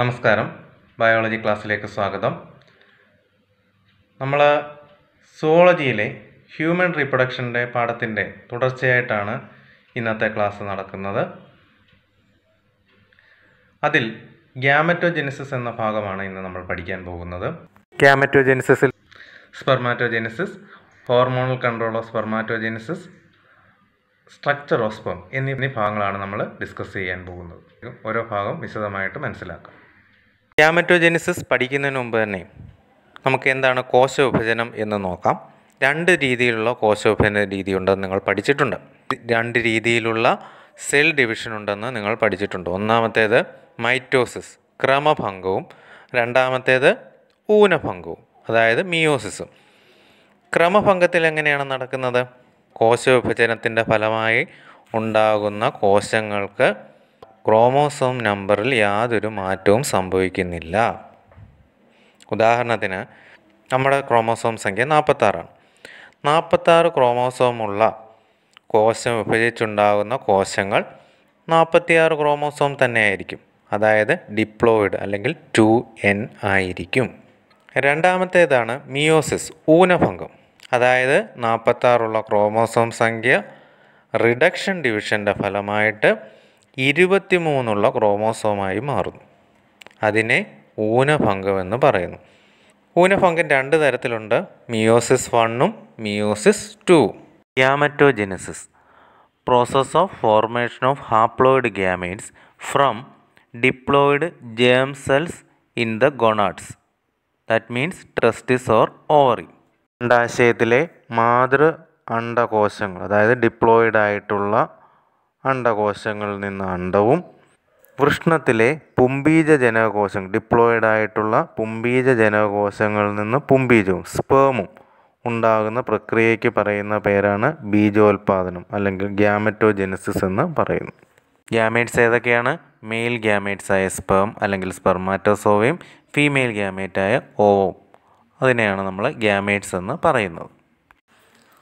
നമസ്കാരം ബയോളജി ക്ലാസ്സിലേക്ക് സ്വാഗതം നമ്മൾ സുവോളജിയിലെ ഹ്യൂമൻ റീപ്രൊഡക്ഷൻ്റെ പാഠത്തിൻ്റെ തുടർച്ചയായിട്ടാണ് ഇന്നത്തെ ക്ലാസ് നടക്കുന്നത് അതിൽ ഗ്യാമറ്റോജെനിസിസ് എന്ന ഭാഗമാണ് ഇന്ന് നമ്മൾ പഠിക്കാൻ പോകുന്നത് ഗ്യാമറ്റോജെനിസിൽ spermatogenesis hormonal control of spermatogenesis structure of sperm എന്നീ ഭാഗങ്ങളാണ് നമ്മൾ ഡിസ്കസ് ചെയ്യാൻ പോകുന്നത് ഓരോ ഭാഗം വിശദമായിട്ട് മനസ്സിലാക്കാം ഗ്യാമറ്റോജെനിസിസ് പഠിക്കുന്നതിന് മുമ്പ് തന്നെ നമുക്ക് എന്താണ് കോശ വിഭജനം എന്ന് നോക്കാം രണ്ട് രീതിയിലുള്ള കോശ വിഭജന രീതി ഉണ്ടെന്ന് നിങ്ങൾ പഠിച്ചിട്ടുണ്ട് രണ്ട് രീതിയിലുള്ള സെൽ ഡിവിഷൻ ഉണ്ടെന്ന് നിങ്ങൾ പഠിച്ചിട്ടുണ്ട് ഒന്നാമത്തേത് മൈറ്റോസിസ് ക്രമഭംഗവും രണ്ടാമത്തേത് ഊനഭംഗവും അതായത് മിയോസിസും ക്രമഭംഗത്തിൽ എങ്ങനെയാണ് നടക്കുന്നത് കോശവിഭജനത്തിൻ്റെ ഫലമായി ഉണ്ടാകുന്ന കോശങ്ങൾക്ക് ക്രോമോസോം നമ്പറിൽ യാതൊരു മാറ്റവും സംഭവിക്കുന്നില്ല ഉദാഹരണത്തിന് നമ്മുടെ ക്രോമോസോം സംഖ്യ നാൽപ്പത്താറാണ് നാൽപ്പത്താറ് ക്രോമോസോമുള്ള കോശം വിഭജിച്ചുണ്ടാകുന്ന കോശങ്ങൾ നാൽപ്പത്തിയാറ് ക്രോമോസോം തന്നെയായിരിക്കും അതായത് ഡിപ്ലോയിഡ് അല്ലെങ്കിൽ ടു എൻ ആയിരിക്കും രണ്ടാമത്തേതാണ് മിയോസിസ് ഊനഭംഗം അതായത് നാൽപ്പത്താറുള്ള ക്രോമോസോം സംഖ്യ റിഡക്ഷൻ ഡിവിഷൻ്റെ ഫലമായിട്ട് ഇരുപത്തിമൂന്നുള്ള ക്രോമോസോമായി മാറുന്നു അതിനെ ഊനഭംഗമെന്ന് പറയുന്നു ഊനഭംഗം രണ്ട് തരത്തിലുണ്ട് മിയോസിസ് വണ്ണും meiosis two gametogenesis process of formation of haploid gametes from diploid germ cells in the gonads that means testis or ovary അണ്ടാശയത്തിലെ മാതൃ അണ്ടകോശങ്ങൾ അതായത് ഡിപ്ലോയിഡ് ആയിട്ടുള്ള അണ്ഡകോശങ്ങളിൽ നിന്ന് അണ്ഡവും വൃഷ്ണത്തിലെ പുംബീജ ജനകോശം ഡിപ്ലോയിഡ് ആയിട്ടുള്ള പുംബീജ ജനകോശങ്ങളിൽ നിന്ന് പുംബീജവും സ്പേമും ഉണ്ടാകുന്ന പ്രക്രിയയ്ക്ക് പറയുന്ന പേരാണ് ബീജോത്പാദനം അല്ലെങ്കിൽ ഗ്യാമറ്റോജെനസിസ് എന്ന് പറയുന്നു ഗ്യാമേറ്റ്സ് ഏതൊക്കെയാണ് മെയിൽ ഗ്യാമേറ്റ്സ് ആയ സ്പേം അല്ലെങ്കിൽ സ്പെർമാറ്റോസോവയും ഫീമെയിൽ ഗ്യാമേറ്റായ ഓവും അതിനെയാണ് നമ്മൾ ഗ്യാമേറ്റ്സ് എന്ന് പറയുന്നത്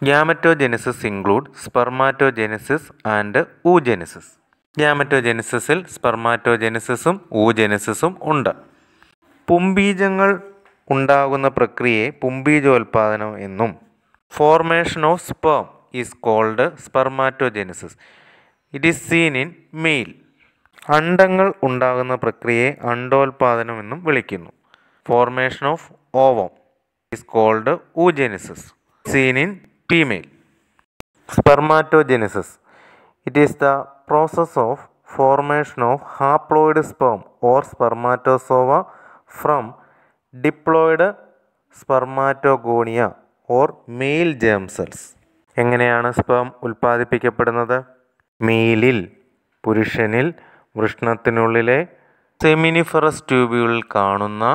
gametogenesis include spermatogenesis and oogenesis ഗ്യാമറ്റോജെനിസിസിൽ സ്പെർമാറ്റോജെനിസിസും ഊജെനിസിസും ഉണ്ട് പുംബീജങ്ങൾ ഉണ്ടാകുന്ന പ്രക്രിയയെ പുംബീജോൽപാദനം എന്നും formation of sperm is called spermatogenesis it is seen in male അണ്ടങ്ങൾ ഉണ്ടാകുന്ന പ്രക്രിയയെ അണ്ടോൽപാദനം എന്നും വിളിക്കുന്നു formation of ovum is called oogenesis seen in female spermatogenesis it is the process of formation of haploid sperm or spermatozoa from diploid spermatogonia or male germ cells എങ്ങനെയാണ് sperm ഉൽപ്പാദിപ്പിക്കപ്പെടുന്നത് മെയിലിൽ പുരുഷനിൽ വൃഷ്ണത്തിനുള്ളിലെ സെമിനിഫറസ് ട്യൂബുകളിൽ കാണുന്ന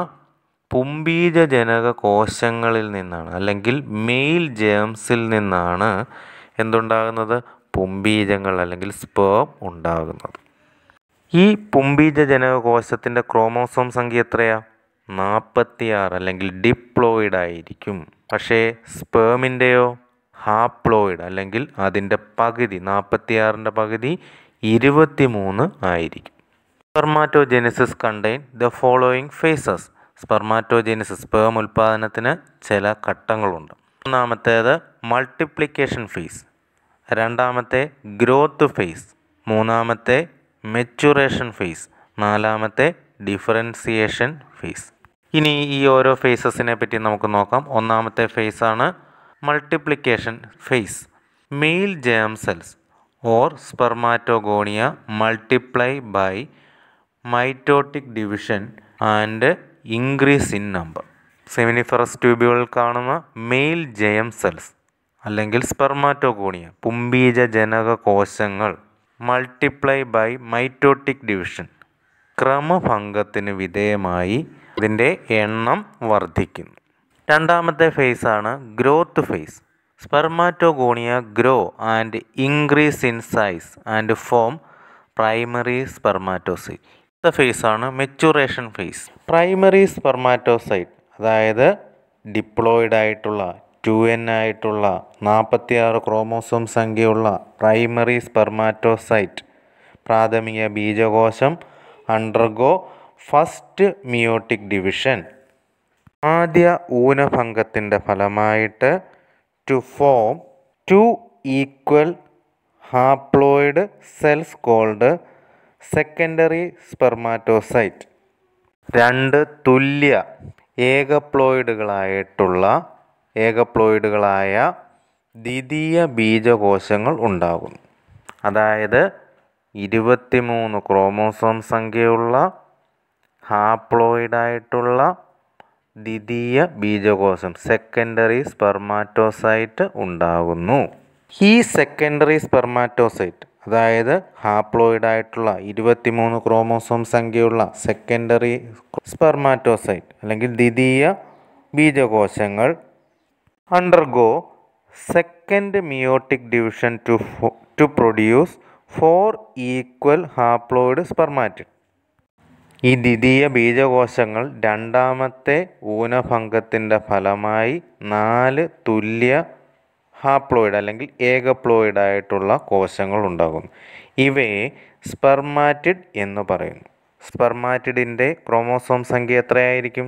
പുംബീജജനക കോശങ്ങളിൽ നിന്നാണ് അല്ലെങ്കിൽ മെയിൽ ജേംസിൽ നിന്നാണ് എന്തുണ്ടാകുന്നത് പുംബീജങ്ങൾ അല്ലെങ്കിൽ സ്പേം ഉണ്ടാകുന്നത് ഈ പുംബീജജനക കോശത്തിൻ്റെ ക്രോമോസോം സംഖ്യ എത്രയാ നാൽപ്പത്തിയാറ് അല്ലെങ്കിൽ ഡിപ്ലോയിഡ് ആയിരിക്കും പക്ഷേ സ്പേമിൻ്റെയോ ഹാപ്ലോയിഡ് അല്ലെങ്കിൽ അതിൻ്റെ പകുതി നാൽപ്പത്തിയാറിൻ്റെ പകുതി മൂന്ന് ആയിരിക്കും spermatogenesis contain the following phases spermatogenesis sperm ഉൽപ്പാദനത്തിന് ചില ഘട്ടങ്ങളുണ്ട് ഒന്നാമത്തേത് മൾട്ടിപ്ലിക്കേഷൻ ഫേസ് രണ്ടാമത്തെ ഗ്രോത്ത് ഫേസ് മൂന്നാമത്തെ മെച്ചുറേഷൻ ഫേസ് നാലാമത്തെ ഡിഫറൻസിയേഷൻ ഫേസ് ഇനി ഈ ഓരോ ഫേസസിനെ പറ്റി നമുക്ക് നോക്കാം ഒന്നാമത്തെ ഫേസാണ് multiplication phase male germ cells or spermatogonia multiply by mitotic division and increase in number seminiferous ട്യൂബുകൾ കാണുന്ന മെയിൽ ജയം സെൽസ് അല്ലെങ്കിൽ സ്പെർമാറ്റോകോണിയ പുംബീജ ജനക കോശങ്ങൾ മൾട്ടിപ്ലൈ ബൈ മൈറ്റോട്ടിക് ഡിവിഷൻ ക്രമഭംഗത്തിന് വിധേയമായി ഇതിൻ്റെ എണ്ണം വർദ്ധിക്കുന്നു രണ്ടാമത്തെ ഫേസാണ് growth phase spermatogonia grow and increase in size and form primary spermatocyte അടുത്ത ഫേസാണ് മെച്ചുറേഷൻ ഫേസ് പ്രൈമറി സ്പെർമാറ്റോസൈറ്റ് അതായത് ഡിപ്ലോയിഡ് ആയിട്ടുള്ള ടു എൻ ആയിട്ടുള്ള നാൽപ്പത്തിയാറ് ക്രോമോസോം സംഖ്യയുള്ള പ്രൈമറി സ്പെർമാറ്റോസൈറ്റ് പ്രാഥമിക ബീജകോശം അണ്ടർഗോ ഫസ്റ്റ് മിയോട്ടിക് ഡിവിഷൻ ആദ്യ ഊനഭംഗത്തിൻ്റെ ഫലമായിട്ട് to form two equal haploid cells called secondary spermatocyte രണ്ട് തുല്യ ഏകപ്ലോയിഡുകളായിട്ടുള്ള ഏകപ്ലോയിഡുകളായ ദ്വിതീയ ബീജകോശങ്ങൾ ഉണ്ടാകും അതായത് ഇരുപത്തിമൂന്ന് ക്രോമോസോം സംഖ്യയുള്ള ഹാപ്ലോയിഡായിട്ടുള്ള ദ്വിതീയ ബീജകോശം സെക്കൻഡറി സ്പെർമാറ്റോസൈറ്റ് ഉണ്ടാകുന്നു ഈ സെക്കൻഡറി സ്പെർമാറ്റോസൈറ്റ് അതായത് ഹാപ്ലോയിഡായിട്ടുള്ള ഇരുപത്തിമൂന്ന് ക്രോമോസോം സംഖ്യയുള്ള സെക്കൻഡറി സ്പെർമാറ്റോസൈറ്റ് അല്ലെങ്കിൽ ദ്വിതീയ ബീജകോശങ്ങൾ undergo second meiotic division to to produce four equal haploid spermatid ഈ ദ്വിതീയ ബീജകോശങ്ങൾ രണ്ടാമത്തെ ഊനഭംഗത്തിൻ്റെ ഫലമായി നാല് തുല്യ ഹാപ്ലോയിഡ് അല്ലെങ്കിൽ ഏകപ്ലോയിഡ് ആയിട്ടുള്ള കോശങ്ങൾ ഉണ്ടാകുന്നു ഇവയെ സ്പെർമാറ്റിഡ് എന്ന് പറയുന്നു സ്പെർമാറ്റിഡിൻ്റെ ക്രോമോസോം സംഖ്യ എത്രയായിരിക്കും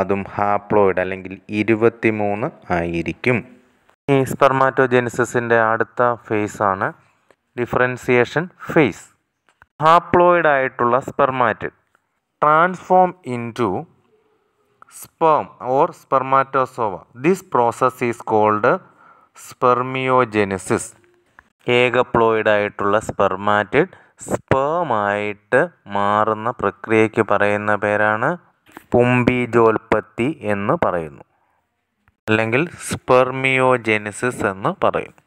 അതും ഹാപ്ലോയിഡ് അല്ലെങ്കിൽ ഇരുപത്തിമൂന്ന് ആയിരിക്കും ഈ സ്പെർമാറ്റോജെനിസിൻ്റെ അടുത്ത ഫേസ് ആണ് ഡിഫറൻസിയേഷൻ ഫേസ് ഹാപ്ലോയിഡ് ആയിട്ടുള്ള spermatid transform into sperm or spermatozoa this process is called spermiogenesis ഏകപ്ലോയിഡായിട്ടുള്ള സ്പെർമാറ്റിഡ് സ്പേമായിട്ട് മാറുന്ന പ്രക്രിയയ്ക്ക് പറയുന്ന പേരാണ് പുംബീജോൽപത്തി എന്ന് പറയുന്നു അല്ലെങ്കിൽ സ്പെർമിയോജെനിസിസ് എന്ന് പറയുന്നു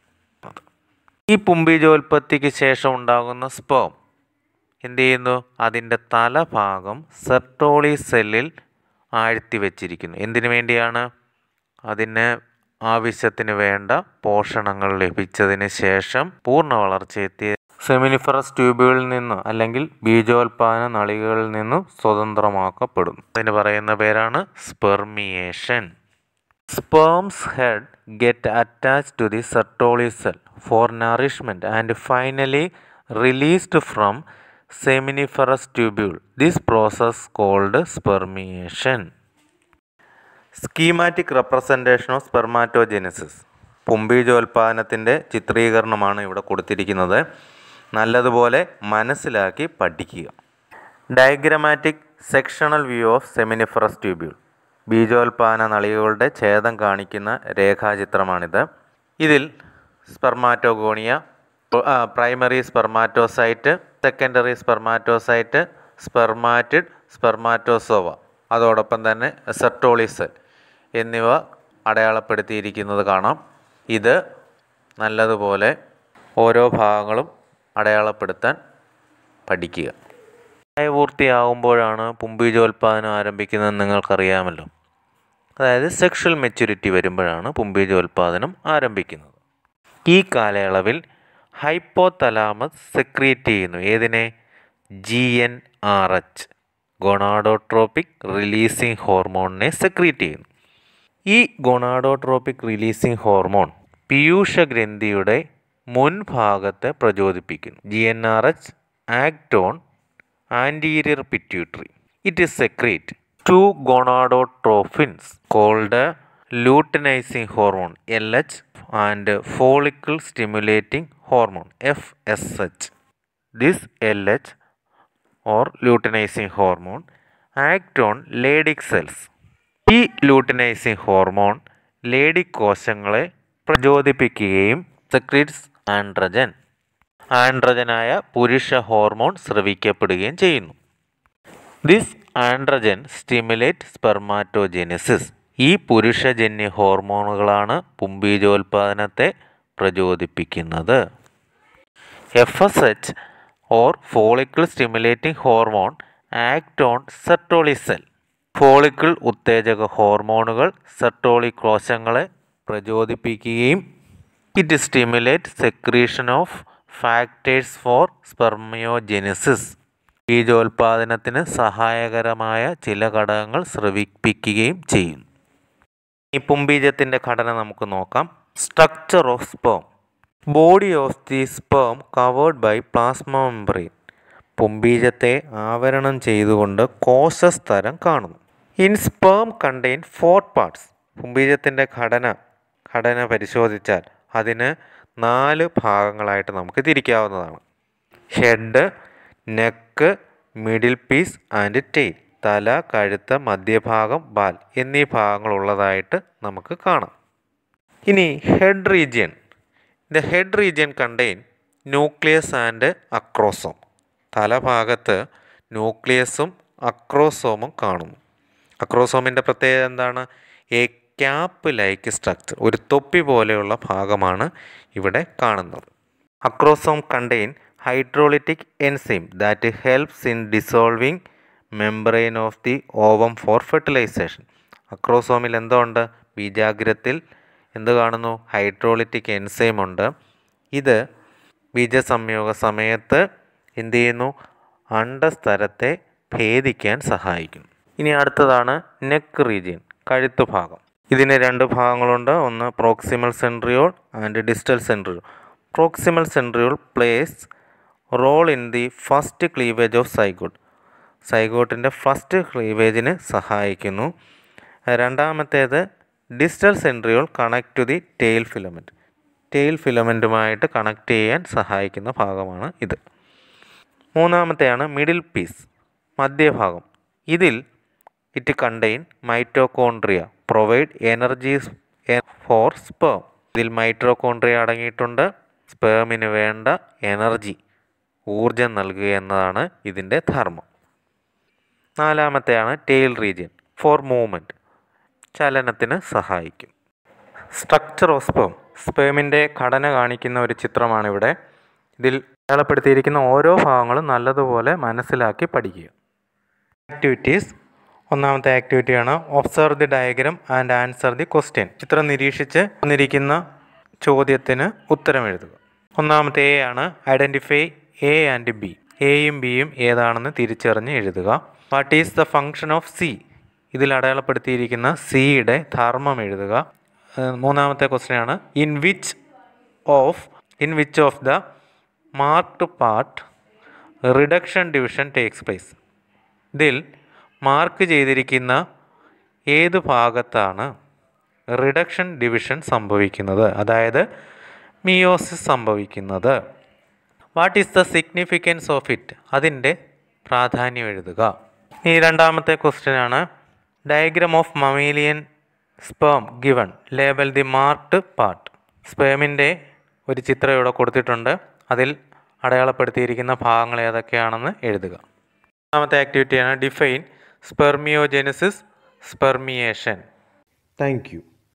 ഈ പുംബീജോൽപത്തിക്ക് ശേഷം ഉണ്ടാകുന്ന സ്പേം എന്തു ചെയ്യുന്നു അതിൻ്റെ തലഭാഗം സെർട്ടോളി സെല്ലിൽ ആഴ്ത്തി വെച്ചിരിക്കുന്നു എന്തിനു വേണ്ടിയാണ് അതിനെ ആവശ്യത്തിന് വേണ്ട പോഷണങ്ങൾ ലഭിച്ചതിന് ശേഷം പൂർണ്ണ വളർച്ചയെത്തിയ സെമിനിഫറസ് ട്യൂബുകളിൽ നിന്ന് അല്ലെങ്കിൽ ബീജോത്പാദന നളികകളിൽ നിന്നും സ്വതന്ത്രമാക്കപ്പെടുന്നു അതിന് പറയുന്ന പേരാണ് spermiation sperms head get attach to the Sertoli cell for nourishment and finally released from seminiferous tubule this process called spermiation schematic representation of spermatogenesis പുംബീജോൽപാദനത്തിൻ്റെ ചിത്രീകരണമാണ് ഇവിടെ കൊടുത്തിരിക്കുന്നത് നല്ലതുപോലെ മനസ്സിലാക്കി പഠിക്കുക diagrammatic sectional view of seminiferous tubule ബീജോൽപാദന നളികകളുടെ ഛേദം കാണിക്കുന്ന രേഖാചിത്രമാണിത് ഇതിൽ spermatogonia primary spermatocyte secondary spermatocyte spermatid spermatozoa അതോടൊപ്പം തന്നെ സെർട്ടോളിസെൽ എന്നിവ അടയാളപ്പെടുത്തിയിരിക്കുന്നത് കാണാം ഇത് നല്ലതുപോലെ ഓരോ ഭാഗങ്ങളും അടയാളപ്പെടുത്താൻ പഠിക്കുക പ്രായപൂർത്തിയാകുമ്പോഴാണ് പുമ്പീജോൽപാദനം ആരംഭിക്കുന്നതെന്ന് നിങ്ങൾക്കറിയാമല്ലോ അതായത് സെക്ഷൽ മെച്യൂരിറ്റി വരുമ്പോഴാണ് പുമ്പീജോൽപാദനം ആരംഭിക്കുന്നത് ഈ കാലയളവിൽ ഹൈപ്പോതലാമസ് സെക്രിയേറ്റ് ചെയ്യുന്നു ഏതിനെ G N R H gonadotropic releasing ഹോർമോണിനെ സെക്രിയേറ്റ് ചെയ്യുന്നു ഈ ഗൊണാഡോട്രോപ്പിക് റിലീസിംഗ് ഹോർമോൺ പീയൂഷഗ്രന്ഥിയുടെ മുൻഭാഗത്തെ പ്രചോദിപ്പിക്കുന്നു G N R H act on anterior pituitary it is secrete to gonadotrophins called luteinising hormone L H and follicle stimulating hormone F S H this L H or luteinising hormone act on Leydig cells ഈ luteinising hormone Leydig കോശങ്ങളെ പ്രചോദിപ്പിക്കുകയും സെക്രിറ്റ്സ് androgen ആൻഡ്രജനായ പുരുഷ hormone സ്രവിക്കപ്പെടുകയും ചെയ്യുന്നു this androgen stimulate spermatogenesis ഈ പുരുഷജന്യ ഹോർമോണുകളാണ് പുമ്പീജോൽപാദനത്തെ പ്രചോദിപ്പിക്കുന്നത് F S H or follicle stimulating hormone act on Sertoli cell follicle ഉത്തേജക ഹോർമോണുകൾ സെട്ടോളി കോശങ്ങളെ പ്രചോദിപ്പിക്കുകയും it stimulate secretion of factors for spermiogenesis ബീജോത്പാദനത്തിന് സഹായകരമായ ചില ഘടകങ്ങൾ ശ്രവിപ്പിക്കുകയും ചെയ്യും ഈ പുംബീജത്തിൻ്റെ ഘടന നമുക്ക് നോക്കാം structure of sperm body of the sperm covered by plasma membrane പുംബീജത്തെ ആവരണം ചെയ്തുകൊണ്ട് കോശസ്തരം കാണുന്നു in sperm contain four parts കുംഭീരത്തിൻ്റെ ഘടന ഘടന പരിശോധിച്ചാൽ അതിന് നാല് ഭാഗങ്ങളായിട്ട് നമുക്ക് തിരിക്കാവുന്നതാണ് head neck middle piece and tail തല കഴുത്ത് മധ്യഭാഗം ബാൽ എന്നീ ഭാഗങ്ങളുള്ളതായിട്ട് നമുക്ക് കാണാം ഇനി head region the head region contain nucleus and acrosome തലഭാഗത്ത് ന്യൂക്ലിയസും അക്രോസോമും കാണുന്നു അക്രോസോമിൻ്റെ പ്രത്യേകത എന്താണ് എ ക്യാപ്പ് ലൈക്ക് സ്ട്രക്ചർ ഒരു തൊപ്പി പോലെയുള്ള ഭാഗമാണ് ഇവിടെ കാണുന്നത് acrosome contain hydrolytic enzyme that helps in dissolving membrane of the ovum for fertilisation അക്രോസോമിൽ എന്തോ ഉണ്ട് ബീജാഗ്രത്തിൽ എന്ത് കാണുന്നു ഹൈഡ്രോളിറ്റിക് എൻസൈം ഉണ്ട് ഇത് ബീജസംയോഗ സമയത്ത് എന്ത് ചെയ്യുന്നു അണ്ടസ്ഥലത്തെ ഭേദിക്കാൻ സഹായിക്കുന്നു ഇനി അടുത്തതാണ് നെക്ക് റീജിയൻ കഴുത്ത് ഭാഗം ഇതിന് രണ്ട് ഭാഗങ്ങളുണ്ട് ഒന്ന് proximal centriole and distal centriole proximal centriole plays role in the first cleavage of zygote സൈഗോട്ടിൻ്റെ ഫസ്റ്റ് ക്ലീവേജിന് സഹായിക്കുന്നു രണ്ടാമത്തേത് distal centriole connect to the tail filament tail ഫിലമെൻറ്റുമായിട്ട് കണക്ട് ചെയ്യാൻ സഹായിക്കുന്ന ഭാഗമാണ് ഇത് മൂന്നാമത്തെയാണ് മിഡിൽ പീസ് മധ്യഭാഗം ഇതിൽ it contain mitochondria provide energies for sperm ഇതിൽ മൈറ്റോകോൺഡ്രിയ അടങ്ങിയിട്ടുണ്ട് സ്പേമിന് വേണ്ട എനർജി ഊർജം നൽകുക എന്നതാണ് ഇതിൻ്റെ ധർമ്മം നാലാമത്തെയാണ് ടെയിൽ റീജിയൻ ഫോർ മൂവ്മെൻറ്റ് ചലനത്തിന് സഹായിക്കും സ്ട്രക്ചർ ഓഫ് സ്പേം സ്പേമിൻ്റെ ഘടന കാണിക്കുന്ന ഒരു ചിത്രമാണിവിടെ ഇതിൽ അടയാളപ്പെടുത്തിയിരിക്കുന്ന ഓരോ ഭാഗങ്ങളും നല്ലതുപോലെ മനസ്സിലാക്കി പഠിക്കുക ആക്ടിവിറ്റീസ് ഒന്നാമത്തെ ആക്ടിവിറ്റിയാണ് observe the diagram and answer the question ചിത്രം നിരീക്ഷിച്ച് വന്നിരിക്കുന്ന ചോദ്യത്തിന് ഉത്തരം എഴുതുക ഒന്നാമത്തെ എ ആണ് ഐഡൻറ്റിഫൈ എ ആൻഡ് ബി എയും ബിയും ഏതാണെന്ന് തിരിച്ചറിഞ്ഞ് എഴുതുക what is the function of C ഇതിൽ അടയാളപ്പെടുത്തിയിരിക്കുന്ന സിയുടെ ധർമ്മം എഴുതുക മൂന്നാമത്തെ ക്വസ്റ്റ്യൻ ആണ് in which of in which of the marked part reduction division takes place ഇതിൽ മാർക്ക് ചെയ്തിരിക്കുന്ന ഏത് ഭാഗത്താണ് റിഡക്ഷൻ ഡിവിഷൻ സംഭവിക്കുന്നത് അതായത് മിയോസിസ് സംഭവിക്കുന്നത് what is the significance of it അതിൻ്റെ പ്രാധാന്യം എഴുതുക ഈ രണ്ടാമത്തെ ക്വസ്റ്റ്യനാണ് ആണ് diagram of mammalian sperm given label the marked part സ്പേമിൻ്റെ ഒരു ചിത്രം ഇവിടെ കൊടുത്തിട്ടുണ്ട് അതിൽ അടയാളപ്പെടുത്തിയിരിക്കുന്ന ഭാഗങ്ങൾ ഏതൊക്കെയാണെന്ന് എഴുതുക രണ്ടാമത്തെ ആക്ടിവിറ്റിയാണ് define spermiogenesis, spermiation. Thank you.